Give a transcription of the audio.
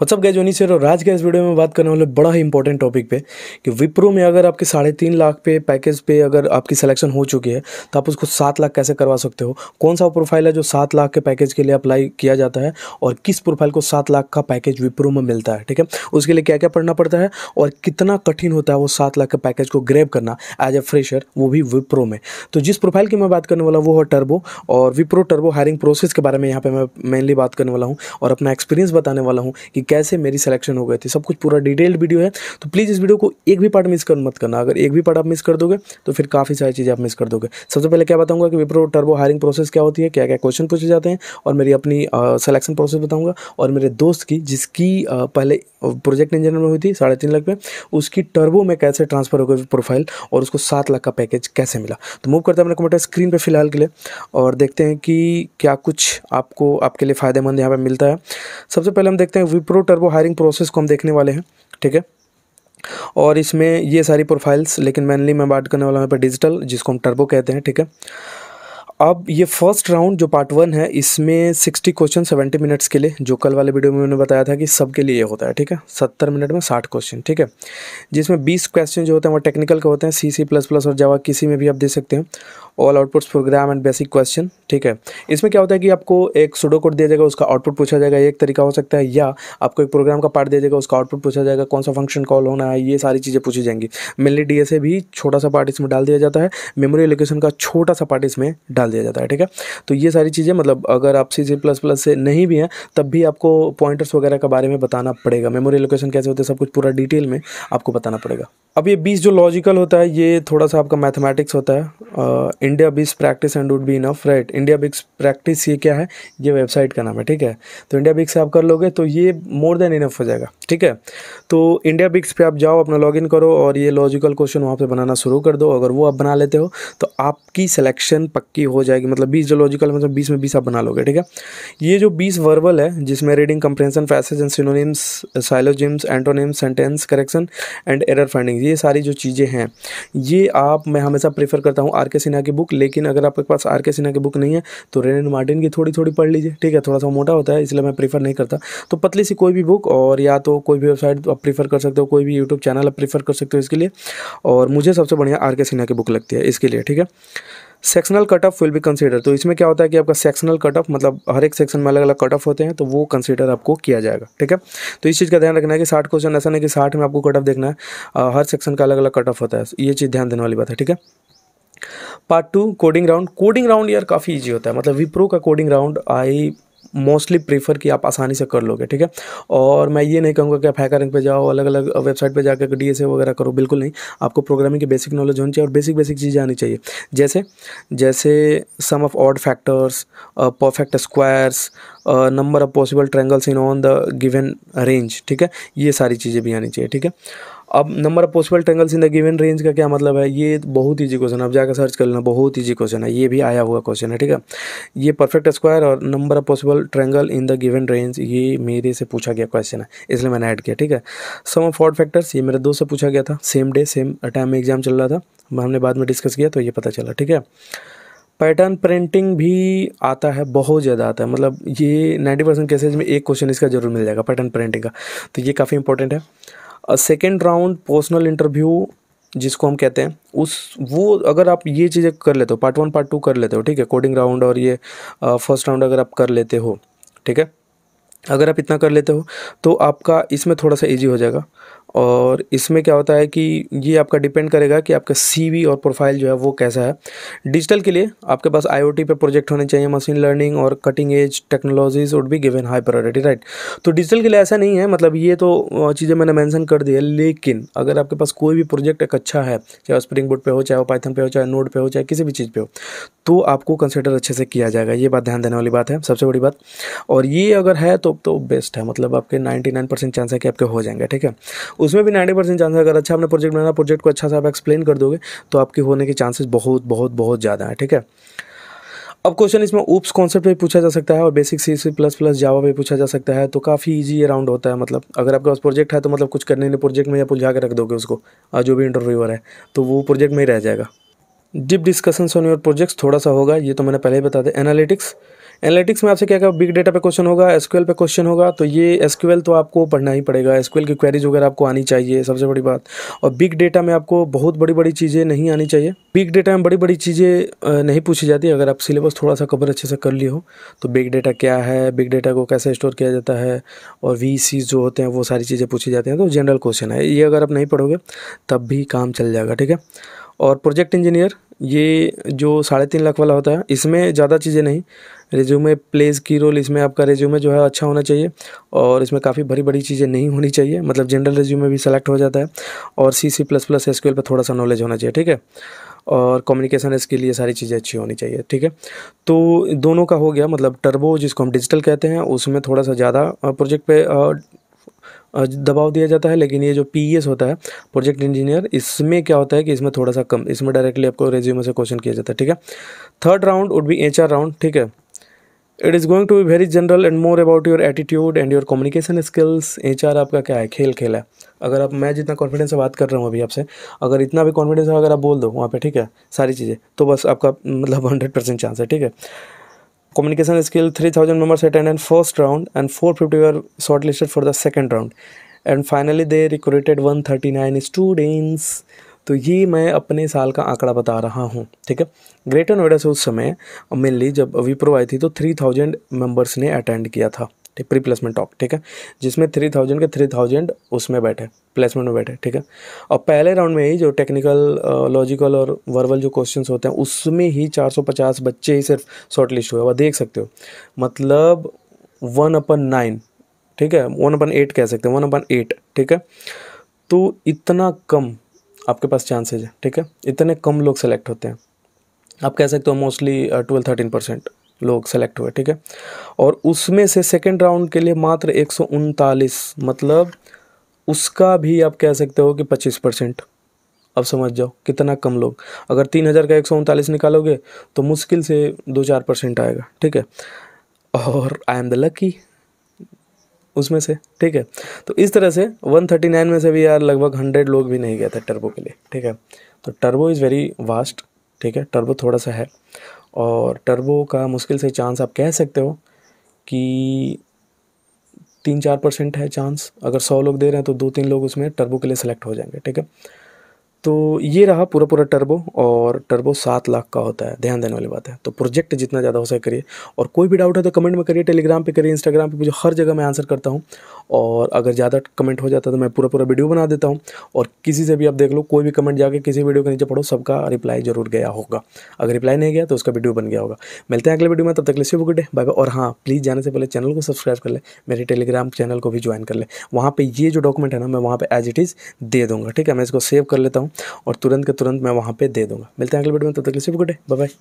WhatsApp guys जोनी sir और आज के इस वीडियो में बात करने वाले बड़ा ही इंपॉर्टेंट टॉपिक पे कि विप्रो में अगर आपके साढ़े तीन लाख पे पैकेज पे अगर आपकी सिलेक्शन हो चुकी है तो आप उसको सात लाख कैसे करवा सकते हो कौन सा प्रोफाइल है जो सात लाख के पैकेज के लिए अप्लाई किया जाता है और किस प्रोफाइल को सात लाख का पैकेज विप्रो में मिलता है ठीक है उसके लिए क्या क्या पढ़ना पड़ता है और कितना कठिन होता है वो सात लाख के पैकेज को ग्रेब करना एज ए फ्रेशर वो भी विप्रो में तो जिस प्रोफाइल की मैं बात करने वाला वो है टर्बो और विप्रो टर्बो हायरिंग प्रोसेस के बारे में यहाँ पर मैं मेनली बात करने वाला हूँ और अपना एक्सपीरियंस बताने वाला हूँ कि कैसे मेरी सिलेक्शन हो गई थी सब कुछ पूरा डिटेल्ड वीडियो है तो प्लीज़ इस वीडियो को एक भी पार्ट मिस कर मत करना अगर एक भी पार्ट आप मिस कर दोगे तो फिर काफ़ी सारी चीज़ें आप मिस कर दोगे सबसे पहले क्या बताऊंगा कि विप्रो टर्बो हायरिंग प्रोसेस क्या होती है क्या क्या क्वेश्चन पूछे जाते हैं और मेरी अपनी सिलेक्शन प्रोसेस बताऊँगा और मेरे दोस्त की जिसकी पहले प्रोजेक्ट इंजीनियर में हुई थी साढ़े तीन लाख में उसकी टर्बो में कैसे ट्रांसफर हो गई प्रोफाइल और उसको सात लाख का पैकेज कैसे मिला तो मूव करते हैं अपने कंप्यूटर स्क्रीन पर फिलहाल के लिए और देखते हैं कि क्या कुछ आपको आपके लिए फ़ायदेमंद यहाँ पर मिलता है सबसे पहले हम देखते हैं विप्रो टर्बो हायरिंग प्रोसेस को हम देखने वाले हैं ठीक है और इसमें ये सारी प्रोफाइल्स लेकिन मेनली मैं बात करने वाला हूँ यहाँ पर डिजिटल जिसको हम टर्बो कहते हैं ठीक है अब ये फर्स्ट राउंड जो पार्ट वन है इसमें सिक्सटी क्वेश्चन सेवेंटी मिनट्स के लिए जो कल वाले वीडियो में मैंने बताया था कि सब के लिए ये होता है ठीक है सत्तर मिनट में साठ क्वेश्चन ठीक है जिसमें बीस क्वेश्चन जो होते हैं वो टेक्निकल के होते हैं सी सी प्लस प्लस और जवाब किसी में भी आप दे सकते हैं all outputs program and basic question ठीक है इसमें क्या होता है कि आपको एक सुडो कोड दिया जाएगा उसका आउटपुट पूछा जाएगा एक तरीका हो सकता है या आपको एक प्रोग्राम का पार्ट दिया जाएगा उसका आउटपुट पूछा जाएगा कौन सा फंक्शन कॉल होना है ये सारी चीज़ें पूछी जाएंगी मेनली डी भी छोटा सा पार्ट इसमें डाल दिया जाता है मेमोरी लोकेशन का छोटा सा पार्ट इसमें डाल डाल दिया जाता है ठीक है तो ये सारी चीज़ें मतलब अगर आप सी सी प्लस प्लस से नहीं भी हैं तब भी आपको पॉइंटर्स वगैरह के बारे में बताना पड़ेगा मेमोरी लोकेशन कैसे होते हैं सब कुछ पूरा डिटेल में आपको बताना पड़ेगा अब ये बीस जो लॉजिकल होता है ये थोड़ा सा आपका मैथमेटिक्स होता है IndiaBix practice and would be enough right IndiaBix practice ये क्या है ये वेबसाइट का नाम है ठीक है तो इंडिया बिक्स आप कर लोगे तो ये मोर देन इनफ हो जाएगा ठीक है तो इंडिया बिक्स पे आप जाओ अपना लॉगिन करो और ये लॉजिकल क्वेश्चन वहाँ पे बनाना शुरू कर दो अगर वो आप बना लेते हो तो आपकी सिलेक्शन पक्की हो हो जाएगी मतलब बीस जोलॉजिकल मतलब बीस में बीस आप बना लोगे ठीक है ये जो बीस वर्बल है जिसमें reading comprehension passage and synonyms syllogisms antonyms sentence correction and error finding ये सारी जो चीज़ें हैं ये आप मैं हमेशा प्रेफर करता हूँ आर के सिन्हा की बुक लेकिन अगर आपके पास आर के सिन्हा की बुक नहीं है तो रेन एंड मार्टिन की थोड़ी थोड़ी पढ़ लीजिए ठीक है थोड़ा सा मोटा होता है इसलिए मैं प्रीफर नहीं करता तो पतली सी कोई भी बुक और या तो कोई भी वेबसाइट आप प्रीफर कर सकते हो कोई भी यूट्यूब चैनल आप प्रीफर कर सकते हो इसके लिए और मुझे सबसे बढ़िया आर के सिन्हा की बुक लगती है इसके लिए ठीक है sectional cut off will be consider तो इसमें क्या होता है कि आपका सेक्शनल कट ऑफ मतलब हर एक सेक्शन में अलग अलग कट ऑफ होते हैं तो वो कंसिडर आपको किया जाएगा ठीक है तो इस चीज़ का ध्यान रखना है कि साठ क्वेश्चन ऐसा नहीं कि साठ में आपको कट ऑफ देखना है आ, हर सेक्शन का अलग अलग कट ऑफ होता है ये चीज़ ध्यान देने वाली बात है ठीक है part two coding round coding round यार काफ़ी ईजी होता है मतलब विप्रो का coding round I mostly prefer कि आप आसानी से कर लोगे ठीक है और मैं ये नहीं कहूँगा कि आप हैकरिंग पे जाओ अलग अलग वेबसाइट पर जाकर डी वगैरह करो बिल्कुल नहीं आपको प्रोग्रामिंग की बेसिक नॉलेज होनी चाहिए और बेसिक बेसिक चीज़ें आनी चाहिए जैसे जैसे sum of odd factors perfect squares number of possible triangles in on the given range ठीक है ये सारी चीज़ें भी आनी चाहिए ठीक है अब number of possible triangles in the given range का क्या मतलब है ये बहुत ईजी क्वेश्चन अब जाकर सर्च कर लेना बहुत ईजी क्वेश्चन है ये भी आया हुआ क्वेश्चन है ठीक है ये परफेक्ट स्क्वायर और number of possible triangle in the given range ये मेरे से पूछा गया क्वेश्चन है इसलिए मैंने ऐड किया ठीक है सम ऑफ फॉर्ड फैक्टर्स ये मेरे दोस्त से पूछा गया था सेम डे सेम टाइम में एग्जाम चल रहा था हमने बाद में डिस्कस किया तो ये पता चला ठीक है पैटर्न प्रिंटिंग भी आता है बहुत ज़्यादा आता है मतलब ये नाइन्टी परसेंट केसेज में एक क्वेश्चन इसका जरूर मिल जाएगा पैटर्न प्रिंटिंग का तो ये काफ़ी इंपॉर्टेंट है सेकेंड राउंड पर्सनल इंटरव्यू जिसको हम कहते हैं उस वो अगर आप ये चीज़ें कर लेते हो पार्ट वन पार्ट टू कर लेते हो ठीक है कोडिंग राउंड और ये फर्स्ट राउंड अगर आप कर लेते हो ठीक है अगर आप इतना कर लेते हो तो आपका इसमें थोड़ा सा इजी हो जाएगा और इसमें क्या होता है कि ये आपका डिपेंड करेगा कि आपका सीवी और प्रोफाइल जो है वो कैसा है डिजिटल के लिए आपके पास आईओटी पे प्रोजेक्ट होने चाहिए मशीन लर्निंग और cutting edge technologies would be given high priority right तो डिजिटल के लिए ऐसा नहीं है मतलब ये तो चीज़ें मैंने मैंसन कर दी है लेकिन अगर आपके पास कोई भी प्रोजेक्ट एक अच्छा है चाहे स्प्रिंग बोर्ड पर हो चाहे वो पाइथन पे हो चाहे नोट पर हो चाहे किसी भी चीज़ पर हो तो आपको कंसिडर अच्छे से किया जाएगा ये बात ध्यान देने वाली बात है सबसे बड़ी बात और ये अगर है तो जॉब तो बेस्ट है मतलब आपके 99 परसेंट चांस है कि आपके हो जाएंगे ठीक है उसमें भी 90 परसेंट चांस है अगर अच्छा आपने प्रोजेक्ट बनाया प्रोजेक्ट को अच्छा से आप एक्सप्लेन कर दोगे तो आपके होने के चांसेस बहुत बहुत बहुत ज़्यादा है ठीक है अब क्वेश्चन इसमें ऊप्स कॉन्सेप्ट भी पूछा जा सकता है और basic C C plus plus Java भी पूछा जा सकता है तो काफ़ी इजी अराउंड होता है मतलब अगर आपके पास प्रोजेक्ट है तो मतलब कुछ करने नहीं प्रोजेक्ट में या पुलझा के रख दोगे उसको और जो भी इंटरव्यूअर है तो वो प्रोजेक्ट में ही रह जाएगा deep discussions on your projects थोड़ा सा होगा ये तो मैंने पहले ही बता दें एनालिटिक्स एनालिटिक्स में आपसे क्या क्या बिग डेटा पे क्वेश्चन होगा एसक्यूएल पे क्वेश्चन होगा तो ये एसक्यूएल तो आपको पढ़ना ही पड़ेगा एसक्यूएल की क्वेरीज वगैरह आपको आनी चाहिए सबसे बड़ी बात और बिग डेटा में आपको बहुत बड़ी बड़ी चीज़ें नहीं आनी चाहिए बिग डेटा में बड़ी बड़ी चीज़ें नहीं पूछी जाती अगर आप सिलेबस थोड़ा सा कवर अच्छे से कर लिए हो तो बिग डेटा क्या है बिग डेटा को कैसे स्टोर किया जाता है और वी जो होते हैं वो सारी चीज़ें पूछी जाती हैं तो जनरल क्वेश्चन है ये अगर आप नहीं पढ़ोगे तब भी काम चल जाएगा ठीक है और प्रोजेक्ट इंजीनियर ये जो साढ़े तीन लाख वाला होता है इसमें ज़्यादा चीज़ें नहीं रिज्यूमे प्लेज की रोल इसमें आपका रिज्यूमे जो है अच्छा होना चाहिए और इसमें काफ़ी बड़ी बड़ी चीज़ें नहीं होनी चाहिए मतलब जनरल रिज्यूमे भी सेलेक्ट हो जाता है और सी सी प्लस प्लस एस पर थोड़ा सा नॉलेज होना चाहिए ठीक है और कम्युनिकेशन इसके लिए सारी चीज़ें अच्छी होनी चाहिए ठीक है तो दोनों का हो गया मतलब टर्बो जिसको हम डिजिटल कहते हैं उसमें थोड़ा सा ज़्यादा प्रोजेक्ट पे दबाव दिया जाता है लेकिन ये जो पी e होता है प्रोजेक्ट इंजीनियर इसमें क्या होता है कि इसमें थोड़ा सा कम इसमें डायरेक्टली आपको रेज्यूमे से क्वेश्चन किया जाता है ठीक है third round would be H round ठीक है it is going to be very general and more about your attitude and your communication skills H आपका क्या है खेल खेल है अगर आप मैं जितना कॉन्फिडेंस से बात कर रहा हूँ अभी आपसे अगर इतना भी कॉन्फिडेंस अगर आप बोल दो वहाँ पे ठीक है सारी चीज़ें तो बस आपका मतलब हंड्रेड परसेंट चांस है ठीक है communication skill 3000 members attended first round and 450 were shortlisted for the second round and finally they recruited 139 students तो ये मैं अपने साल का आंकड़ा बता रहा हूँ ठीक है ग्रेटर नोएडा से उस समय मेनली जब विप्रो आई थी तो 3000 मेंबर्स ने अटेंड किया था ठीक प्री प्लेसमेंट टॉक ठीक है जिसमें थ्री थाउजेंड के थ्री थाउजेंड उसमें बैठे प्लेसमेंट में बैठे ठीक है और पहले राउंड में ही जो टेक्निकल लॉजिकल और वर्बल जो क्वेश्चन होते हैं उसमें ही चार सौ पचास बच्चे ही सिर्फ शॉर्ट लिस्ट हुए वह देख सकते हो मतलब वन अपन नाइन ठीक है वन अपन एट कह सकते हैं वन अपन एट ठीक है तो इतना कम आपके पास चांसेज है ठीक है इतने कम लोग सेलेक्ट होते हैं आप कह सकते हो मोस्टली ट्वेल्व थर्टीन परसेंट लोग सेलेक्ट हुए ठीक है और उसमें से सेकेंड राउंड के लिए मात्र एक मतलब उसका भी आप कह सकते हो कि पच्चीस परसेंट अब समझ जाओ कितना कम लोग अगर तीन हज़ार का एक सौ उनतालीस निकालोगे तो मुश्किल से दो चार परसेंट आएगा ठीक है और आई एम द लकी उसमें से ठीक है तो इस तरह से 139 में से भी यार लगभग 100 लोग भी नहीं गए थे टर्बो के लिए ठीक है तो टर्बो इज़ वेरी वास्ट ठीक है टर्बो थोड़ा सा है और टर्बो का मुश्किल से चांस आप कह सकते हो कि तीन चार परसेंट है चांस अगर सौ लोग दे रहे हैं तो दो तीन लोग उसमें टर्बो के लिए सेलेक्ट हो जाएंगे ठीक है तो ये रहा पूरा पूरा टर्बो और टर्बो सात लाख का होता है ध्यान देने वाली बात है तो प्रोजेक्ट जितना ज़्यादा हो सके करिए और कोई भी डाउट है तो कमेंट में करिए टेलीग्राम पे करिए इंस्टाग्राम पे मुझे हर जगह मैं आंसर करता हूँ और अगर ज़्यादा कमेंट हो जाता है तो मैं पूरा पूरा वीडियो बना देता हूँ और किसी से भी आप देख लो कोई भी कमेंट जाकर किसी वीडियो के नीचे पढ़ो सबका रिप्लाई जरूर गया होगा अगर रिप्लाई नहीं गया तो उसका वीडियो बन गया होगा मिलते हैं अगले वीडियो में तब तक लिस्ट गुड डे बाय बाय और हाँ प्लीज़ जाने से पहले चैनल को सब्सक्राइब कर ले मेरे टेलीग्राम चैनल को भी ज्वाइन कर ले वहाँ पर ये जो डॉक्यूमेंट है ना मैं वहाँ पर एज इट इज़ दे दूँगा ठीक है मैं इसको सेव कर लेता हूँ और तुरंत के तुरंत मैं वहाँ पर दे दूँगा मिलते हैं अगले वीडियो में तब तक लिए गुड डे बाय